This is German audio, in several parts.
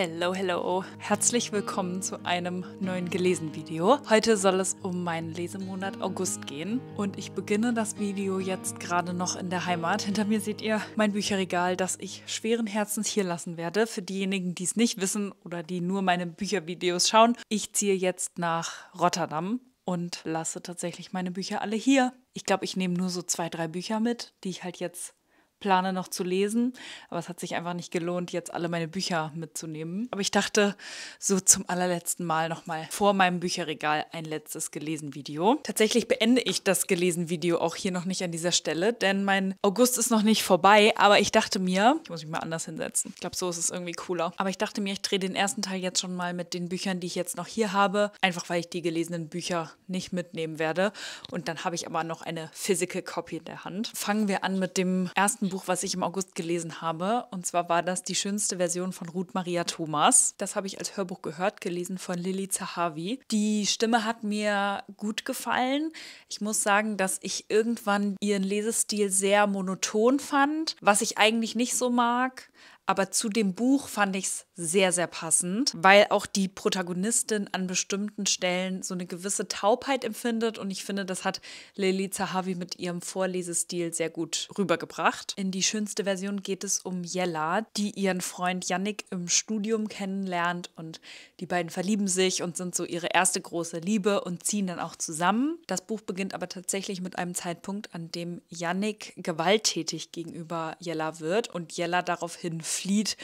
Hello, hello. Herzlich willkommen zu einem neuen Gelesen-Video. Heute soll es um meinen Lesemonat August gehen und ich beginne das Video jetzt gerade noch in der Heimat. Hinter mir seht ihr mein Bücherregal, das ich schweren Herzens hier lassen werde. Für diejenigen, die es nicht wissen oder die nur meine Büchervideos schauen, ich ziehe jetzt nach Rotterdam und lasse tatsächlich meine Bücher alle hier. Ich glaube, ich nehme nur so zwei, drei Bücher mit, die ich halt jetzt plane noch zu lesen, aber es hat sich einfach nicht gelohnt, jetzt alle meine Bücher mitzunehmen. Aber ich dachte, so zum allerletzten Mal nochmal vor meinem Bücherregal ein letztes Gelesen-Video. Tatsächlich beende ich das Gelesen-Video auch hier noch nicht an dieser Stelle, denn mein August ist noch nicht vorbei, aber ich dachte mir, ich muss mich mal anders hinsetzen. Ich glaube, so ist es irgendwie cooler. Aber ich dachte mir, ich drehe den ersten Teil jetzt schon mal mit den Büchern, die ich jetzt noch hier habe, einfach weil ich die gelesenen Bücher nicht mitnehmen werde. Und dann habe ich aber noch eine Physical Copy in der Hand. Fangen wir an mit dem ersten letzten Buch, was ich im August gelesen habe. Und zwar war das die schönste Version von Ruth Maria Thomas. Das habe ich als Hörbuch gehört, gelesen von Lilly Zahavi. Die Stimme hat mir gut gefallen. Ich muss sagen, dass ich irgendwann ihren Lesestil sehr monoton fand, was ich eigentlich nicht so mag. Aber zu dem Buch fand ich es sehr, sehr passend, weil auch die Protagonistin an bestimmten Stellen so eine gewisse Taubheit empfindet. Und ich finde, das hat Lili Zahavi mit ihrem Vorlesestil sehr gut rübergebracht. In die schönste Version geht es um Jella, die ihren Freund Yannick im Studium kennenlernt. Und die beiden verlieben sich und sind so ihre erste große Liebe und ziehen dann auch zusammen. Das Buch beginnt aber tatsächlich mit einem Zeitpunkt, an dem Yannick gewalttätig gegenüber Jella wird und Jella daraufhin flieht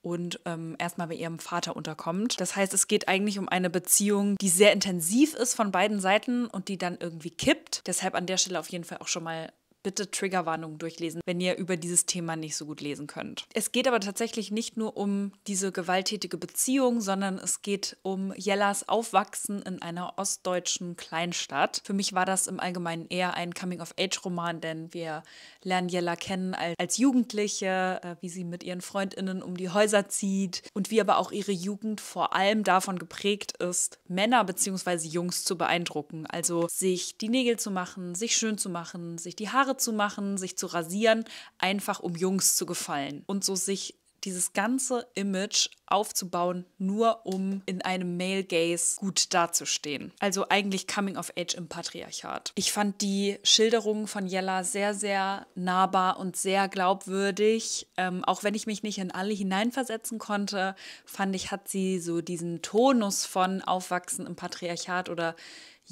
und ähm, erstmal bei ihrem Vater unterkommt. Das heißt, es geht eigentlich um eine Beziehung, die sehr intensiv ist von beiden Seiten und die dann irgendwie kippt. Deshalb an der Stelle auf jeden Fall auch schon mal bitte Triggerwarnungen durchlesen, wenn ihr über dieses Thema nicht so gut lesen könnt. Es geht aber tatsächlich nicht nur um diese gewalttätige Beziehung, sondern es geht um Jellas Aufwachsen in einer ostdeutschen Kleinstadt. Für mich war das im Allgemeinen eher ein Coming-of-Age-Roman, denn wir lernen Jella kennen als, als Jugendliche, äh, wie sie mit ihren Freundinnen um die Häuser zieht und wie aber auch ihre Jugend vor allem davon geprägt ist, Männer bzw. Jungs zu beeindrucken. Also sich die Nägel zu machen, sich schön zu machen, sich die Haare Haare zu machen, sich zu rasieren, einfach um Jungs zu gefallen und so sich dieses ganze Image aufzubauen, nur um in einem Male Gaze gut dazustehen. Also eigentlich Coming of Age im Patriarchat. Ich fand die Schilderungen von Jella sehr, sehr nahbar und sehr glaubwürdig. Ähm, auch wenn ich mich nicht in alle hineinversetzen konnte, fand ich, hat sie so diesen Tonus von Aufwachsen im Patriarchat oder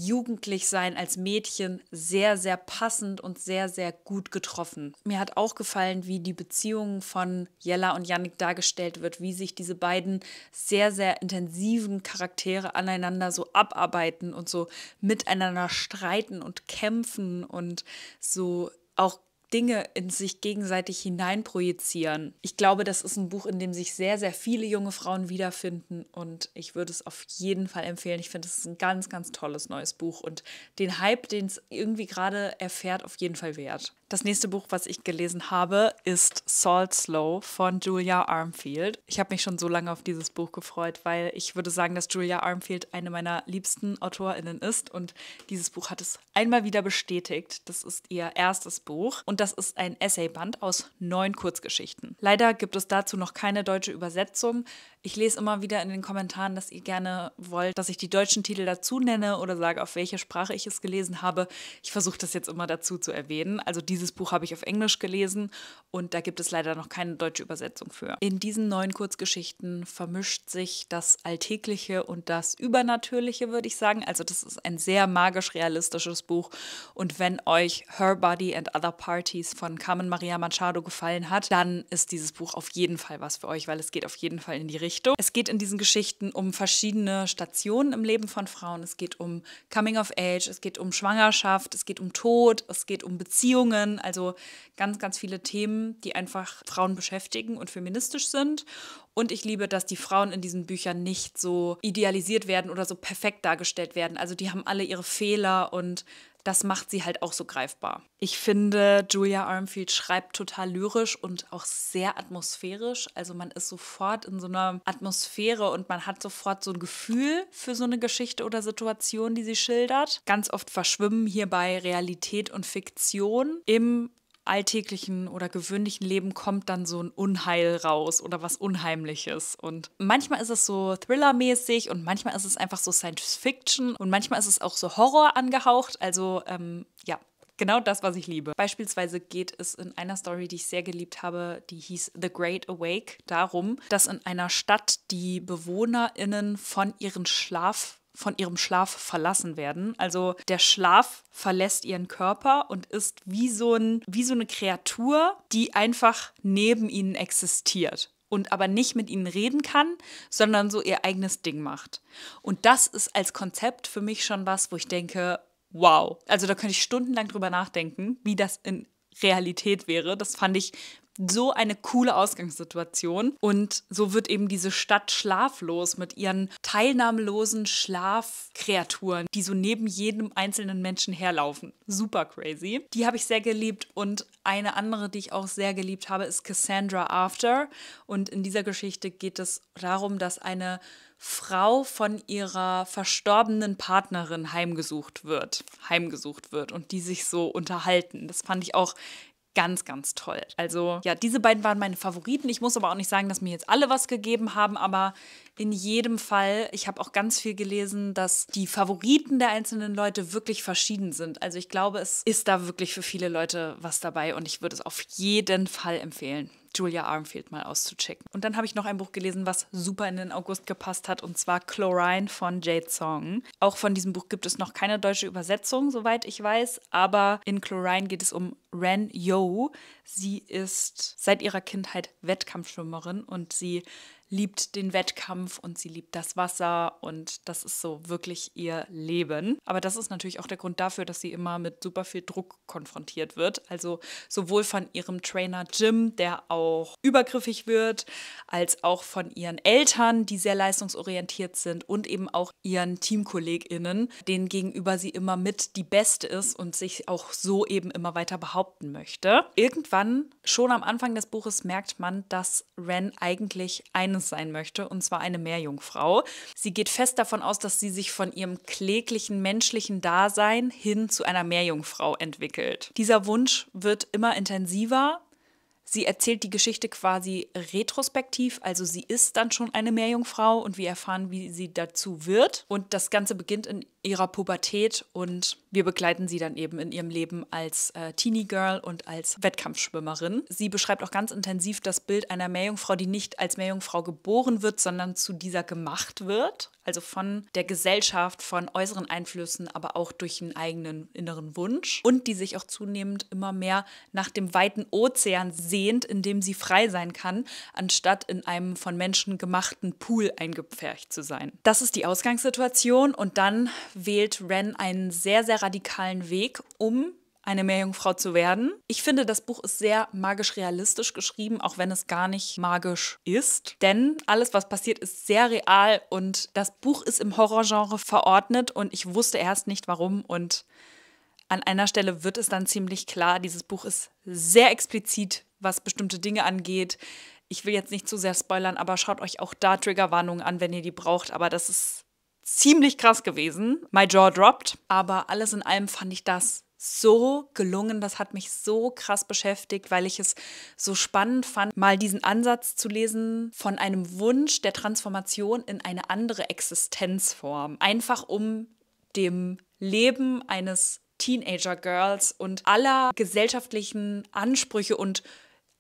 jugendlich sein als Mädchen sehr, sehr passend und sehr, sehr gut getroffen. Mir hat auch gefallen, wie die Beziehung von Jella und Yannick dargestellt wird, wie sich diese beiden sehr, sehr intensiven Charaktere aneinander so abarbeiten und so miteinander streiten und kämpfen und so auch Dinge in sich gegenseitig hineinprojizieren. Ich glaube, das ist ein Buch, in dem sich sehr, sehr viele junge Frauen wiederfinden und ich würde es auf jeden Fall empfehlen. Ich finde, es ist ein ganz, ganz tolles neues Buch und den Hype, den es irgendwie gerade erfährt, auf jeden Fall wert. Das nächste Buch, was ich gelesen habe, ist Salt Slow von Julia Armfield. Ich habe mich schon so lange auf dieses Buch gefreut, weil ich würde sagen, dass Julia Armfield eine meiner liebsten AutorInnen ist und dieses Buch hat es einmal wieder bestätigt. Das ist ihr erstes Buch und das ist ein Essayband aus neun Kurzgeschichten. Leider gibt es dazu noch keine deutsche Übersetzung. Ich lese immer wieder in den Kommentaren, dass ihr gerne wollt, dass ich die deutschen Titel dazu nenne oder sage, auf welche Sprache ich es gelesen habe. Ich versuche das jetzt immer dazu zu erwähnen. Also dieses Buch habe ich auf Englisch gelesen und da gibt es leider noch keine deutsche Übersetzung für. In diesen neuen Kurzgeschichten vermischt sich das Alltägliche und das Übernatürliche, würde ich sagen. Also das ist ein sehr magisch-realistisches Buch und wenn euch Her Body and Other Parties von Carmen Maria Machado gefallen hat, dann ist dieses Buch auf jeden Fall was für euch, weil es geht auf jeden Fall in die Richtung Richtung. Es geht in diesen Geschichten um verschiedene Stationen im Leben von Frauen. Es geht um Coming of Age, es geht um Schwangerschaft, es geht um Tod, es geht um Beziehungen. Also ganz, ganz viele Themen, die einfach Frauen beschäftigen und feministisch sind. Und ich liebe, dass die Frauen in diesen Büchern nicht so idealisiert werden oder so perfekt dargestellt werden. Also die haben alle ihre Fehler und das macht sie halt auch so greifbar. Ich finde, Julia Armfield schreibt total lyrisch und auch sehr atmosphärisch. Also man ist sofort in so einer Atmosphäre und man hat sofort so ein Gefühl für so eine Geschichte oder Situation, die sie schildert. Ganz oft verschwimmen hierbei Realität und Fiktion im alltäglichen oder gewöhnlichen Leben kommt dann so ein Unheil raus oder was Unheimliches. Und manchmal ist es so thrillermäßig und manchmal ist es einfach so Science Fiction und manchmal ist es auch so Horror angehaucht. Also ähm, ja, genau das, was ich liebe. Beispielsweise geht es in einer Story, die ich sehr geliebt habe, die hieß The Great Awake, darum, dass in einer Stadt die BewohnerInnen von ihren Schlaf von ihrem Schlaf verlassen werden. Also der Schlaf verlässt ihren Körper und ist wie so, ein, wie so eine Kreatur, die einfach neben ihnen existiert und aber nicht mit ihnen reden kann, sondern so ihr eigenes Ding macht. Und das ist als Konzept für mich schon was, wo ich denke, wow. Also da könnte ich stundenlang drüber nachdenken, wie das in Realität wäre. Das fand ich so eine coole Ausgangssituation. Und so wird eben diese Stadt schlaflos mit ihren teilnahmlosen Schlafkreaturen, die so neben jedem einzelnen Menschen herlaufen. Super crazy. Die habe ich sehr geliebt und eine andere, die ich auch sehr geliebt habe, ist Cassandra After. Und in dieser Geschichte geht es darum, dass eine Frau von ihrer verstorbenen Partnerin heimgesucht wird, heimgesucht wird und die sich so unterhalten. Das fand ich auch ganz, ganz toll. Also ja, diese beiden waren meine Favoriten. Ich muss aber auch nicht sagen, dass mir jetzt alle was gegeben haben, aber in jedem Fall, ich habe auch ganz viel gelesen, dass die Favoriten der einzelnen Leute wirklich verschieden sind. Also ich glaube, es ist da wirklich für viele Leute was dabei und ich würde es auf jeden Fall empfehlen. Julia Armfield mal auszuchecken. Und dann habe ich noch ein Buch gelesen, was super in den August gepasst hat, und zwar Chlorine von Jade Song. Auch von diesem Buch gibt es noch keine deutsche Übersetzung, soweit ich weiß, aber in Chlorine geht es um Ren Yo. Sie ist seit ihrer Kindheit Wettkampfschwimmerin und sie liebt den Wettkampf und sie liebt das Wasser und das ist so wirklich ihr Leben. Aber das ist natürlich auch der Grund dafür, dass sie immer mit super viel Druck konfrontiert wird. Also sowohl von ihrem Trainer Jim, der auch übergriffig wird, als auch von ihren Eltern, die sehr leistungsorientiert sind und eben auch ihren TeamkollegInnen, denen gegenüber sie immer mit die Beste ist und sich auch so eben immer weiter behaupten möchte. Irgendwann, schon am Anfang des Buches, merkt man, dass Ren eigentlich eine Jones sein möchte, und zwar eine Meerjungfrau. Sie geht fest davon aus, dass sie sich von ihrem kläglichen menschlichen Dasein hin zu einer Meerjungfrau entwickelt. Dieser Wunsch wird immer intensiver. Sie erzählt die Geschichte quasi retrospektiv, also sie ist dann schon eine Meerjungfrau und wir erfahren, wie sie dazu wird. Und das Ganze beginnt in ihrer Pubertät und wir begleiten sie dann eben in ihrem Leben als äh, Teenie Girl und als Wettkampfschwimmerin. Sie beschreibt auch ganz intensiv das Bild einer Meerjungfrau, die nicht als Meerjungfrau geboren wird, sondern zu dieser gemacht wird, also von der Gesellschaft, von äußeren Einflüssen, aber auch durch einen eigenen inneren Wunsch und die sich auch zunehmend immer mehr nach dem weiten Ozean sehnt, in dem sie frei sein kann, anstatt in einem von Menschen gemachten Pool eingepfercht zu sein. Das ist die Ausgangssituation und dann wählt Ren einen sehr, sehr radikalen Weg, um eine Meerjungfrau zu werden. Ich finde, das Buch ist sehr magisch realistisch geschrieben, auch wenn es gar nicht magisch ist. Denn alles, was passiert, ist sehr real und das Buch ist im Horrorgenre verordnet und ich wusste erst nicht warum und an einer Stelle wird es dann ziemlich klar, dieses Buch ist sehr explizit, was bestimmte Dinge angeht. Ich will jetzt nicht zu sehr spoilern, aber schaut euch auch da Triggerwarnungen an, wenn ihr die braucht, aber das ist ziemlich krass gewesen. My jaw dropped. Aber alles in allem fand ich das so gelungen. Das hat mich so krass beschäftigt, weil ich es so spannend fand, mal diesen Ansatz zu lesen von einem Wunsch der Transformation in eine andere Existenzform. Einfach um dem Leben eines Teenager-Girls und aller gesellschaftlichen Ansprüche und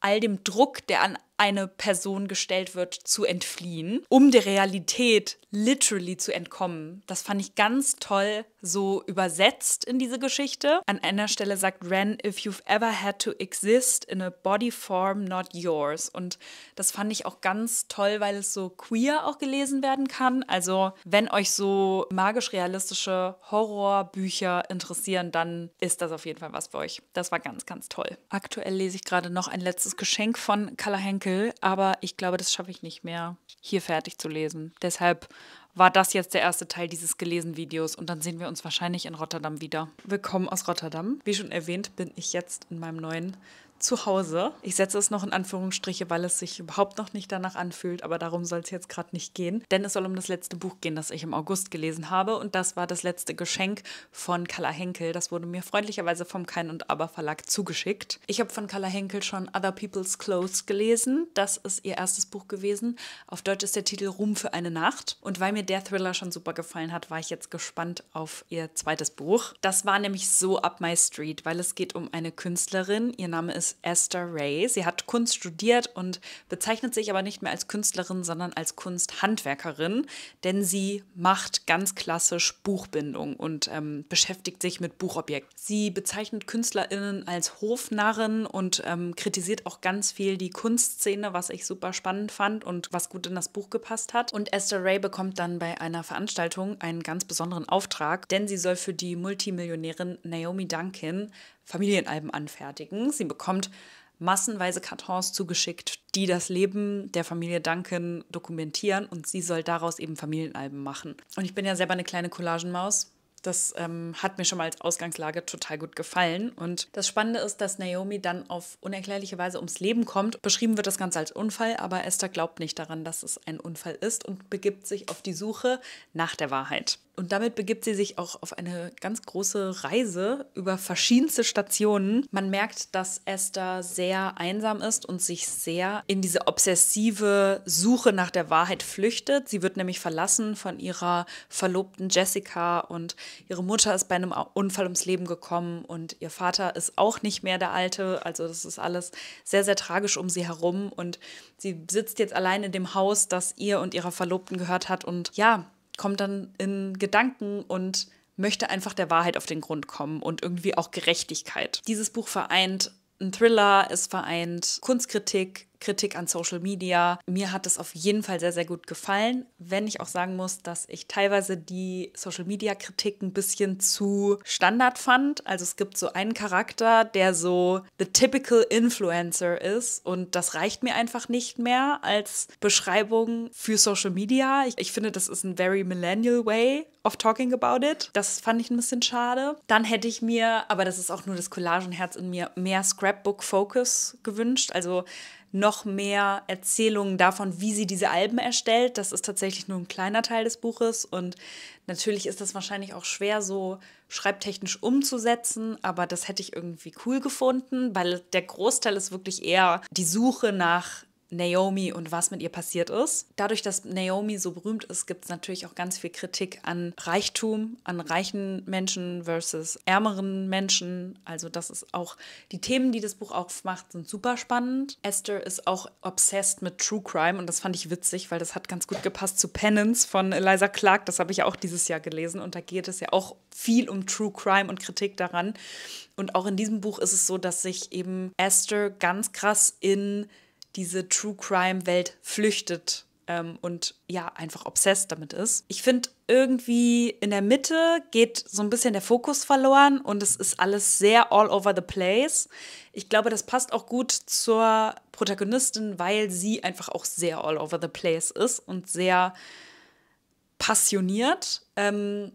all dem Druck, der an eine Person gestellt wird, zu entfliehen, um der Realität literally zu entkommen. Das fand ich ganz toll so übersetzt in diese Geschichte. An einer Stelle sagt Ren, if you've ever had to exist in a body form not yours. Und das fand ich auch ganz toll, weil es so queer auch gelesen werden kann. Also wenn euch so magisch-realistische Horrorbücher interessieren, dann ist das auf jeden Fall was für euch. Das war ganz, ganz toll. Aktuell lese ich gerade noch ein letztes Geschenk von Carla Henkel, aber ich glaube, das schaffe ich nicht mehr, hier fertig zu lesen. Deshalb war das jetzt der erste Teil dieses Gelesen-Videos und dann sehen wir uns wahrscheinlich in Rotterdam wieder. Willkommen aus Rotterdam. Wie schon erwähnt, bin ich jetzt in meinem neuen zu Hause. Ich setze es noch in Anführungsstriche, weil es sich überhaupt noch nicht danach anfühlt, aber darum soll es jetzt gerade nicht gehen. Denn es soll um das letzte Buch gehen, das ich im August gelesen habe. Und das war das letzte Geschenk von Carla Henkel. Das wurde mir freundlicherweise vom Kein und Aber Verlag zugeschickt. Ich habe von Carla Henkel schon Other People's Clothes gelesen. Das ist ihr erstes Buch gewesen. Auf Deutsch ist der Titel Ruhm für eine Nacht. Und weil mir der Thriller schon super gefallen hat, war ich jetzt gespannt auf ihr zweites Buch. Das war nämlich so Up My Street, weil es geht um eine Künstlerin. Ihr Name ist Esther Ray. Sie hat Kunst studiert und bezeichnet sich aber nicht mehr als Künstlerin, sondern als Kunsthandwerkerin, denn sie macht ganz klassisch Buchbindung und ähm, beschäftigt sich mit Buchobjekten. Sie bezeichnet KünstlerInnen als Hofnarren und ähm, kritisiert auch ganz viel die Kunstszene, was ich super spannend fand und was gut in das Buch gepasst hat. Und Esther Ray bekommt dann bei einer Veranstaltung einen ganz besonderen Auftrag, denn sie soll für die Multimillionärin Naomi Duncan Familienalben anfertigen. Sie bekommt bekommt massenweise Kartons zugeschickt, die das Leben der Familie Duncan dokumentieren und sie soll daraus eben Familienalben machen. Und ich bin ja selber eine kleine Collagenmaus das ähm, hat mir schon mal als Ausgangslage total gut gefallen. Und das Spannende ist, dass Naomi dann auf unerklärliche Weise ums Leben kommt. Beschrieben wird das Ganze als Unfall, aber Esther glaubt nicht daran, dass es ein Unfall ist und begibt sich auf die Suche nach der Wahrheit. Und damit begibt sie sich auch auf eine ganz große Reise über verschiedenste Stationen. Man merkt, dass Esther sehr einsam ist und sich sehr in diese obsessive Suche nach der Wahrheit flüchtet. Sie wird nämlich verlassen von ihrer Verlobten Jessica und Ihre Mutter ist bei einem Unfall ums Leben gekommen und ihr Vater ist auch nicht mehr der Alte. Also das ist alles sehr, sehr tragisch um sie herum. Und sie sitzt jetzt allein in dem Haus, das ihr und ihrer Verlobten gehört hat. Und ja, kommt dann in Gedanken und möchte einfach der Wahrheit auf den Grund kommen und irgendwie auch Gerechtigkeit. Dieses Buch vereint ein Thriller, es vereint Kunstkritik, Kritik an Social Media. Mir hat es auf jeden Fall sehr, sehr gut gefallen, wenn ich auch sagen muss, dass ich teilweise die Social Media Kritik ein bisschen zu Standard fand. Also es gibt so einen Charakter, der so the typical Influencer ist und das reicht mir einfach nicht mehr als Beschreibung für Social Media. Ich, ich finde, das ist ein very millennial way of talking about it. Das fand ich ein bisschen schade. Dann hätte ich mir, aber das ist auch nur das Collagenherz in mir, mehr Scrapbook-Focus gewünscht. Also noch mehr Erzählungen davon, wie sie diese Alben erstellt. Das ist tatsächlich nur ein kleiner Teil des Buches und natürlich ist das wahrscheinlich auch schwer so schreibtechnisch umzusetzen, aber das hätte ich irgendwie cool gefunden, weil der Großteil ist wirklich eher die Suche nach Naomi und was mit ihr passiert ist. Dadurch, dass Naomi so berühmt ist, gibt es natürlich auch ganz viel Kritik an Reichtum, an reichen Menschen versus ärmeren Menschen. Also das ist auch, die Themen, die das Buch aufmacht, sind super spannend. Esther ist auch obsessed mit True Crime und das fand ich witzig, weil das hat ganz gut gepasst zu Penance von Eliza Clark. Das habe ich ja auch dieses Jahr gelesen und da geht es ja auch viel um True Crime und Kritik daran. Und auch in diesem Buch ist es so, dass sich eben Esther ganz krass in diese True Crime-Welt flüchtet ähm, und ja, einfach obsessed damit ist. Ich finde, irgendwie in der Mitte geht so ein bisschen der Fokus verloren und es ist alles sehr all over the place. Ich glaube, das passt auch gut zur Protagonistin, weil sie einfach auch sehr all over the place ist und sehr passioniert. Ähm,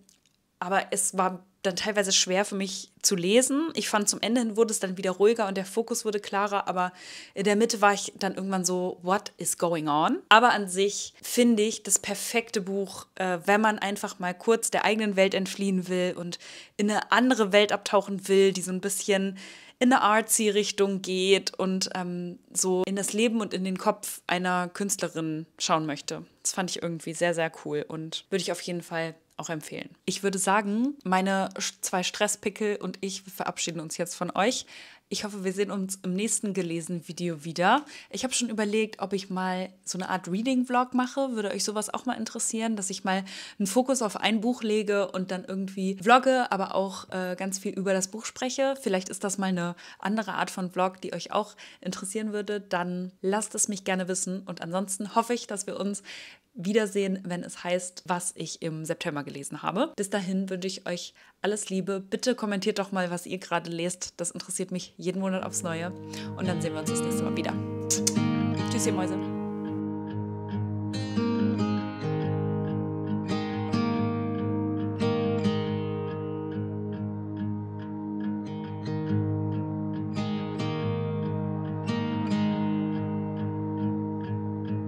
aber es war dann teilweise schwer für mich zu lesen. Ich fand, zum Ende hin wurde es dann wieder ruhiger und der Fokus wurde klarer, aber in der Mitte war ich dann irgendwann so, what is going on? Aber an sich finde ich das perfekte Buch, äh, wenn man einfach mal kurz der eigenen Welt entfliehen will und in eine andere Welt abtauchen will, die so ein bisschen in eine Artsy-Richtung geht und ähm, so in das Leben und in den Kopf einer Künstlerin schauen möchte. Das fand ich irgendwie sehr, sehr cool und würde ich auf jeden Fall auch empfehlen. Ich würde sagen, meine zwei Stresspickel und ich verabschieden uns jetzt von euch. Ich hoffe, wir sehen uns im nächsten gelesen Video wieder. Ich habe schon überlegt, ob ich mal so eine Art Reading-Vlog mache. Würde euch sowas auch mal interessieren, dass ich mal einen Fokus auf ein Buch lege und dann irgendwie vlogge, aber auch äh, ganz viel über das Buch spreche. Vielleicht ist das mal eine andere Art von Vlog, die euch auch interessieren würde. Dann lasst es mich gerne wissen. Und ansonsten hoffe ich, dass wir uns wiedersehen, wenn es heißt, was ich im September gelesen habe. Bis dahin wünsche ich euch alles Liebe. Bitte kommentiert doch mal, was ihr gerade lest. Das interessiert mich jeden Monat aufs Neue. Und dann sehen wir uns das nächste Mal wieder. Tschüss, ihr Mäuse.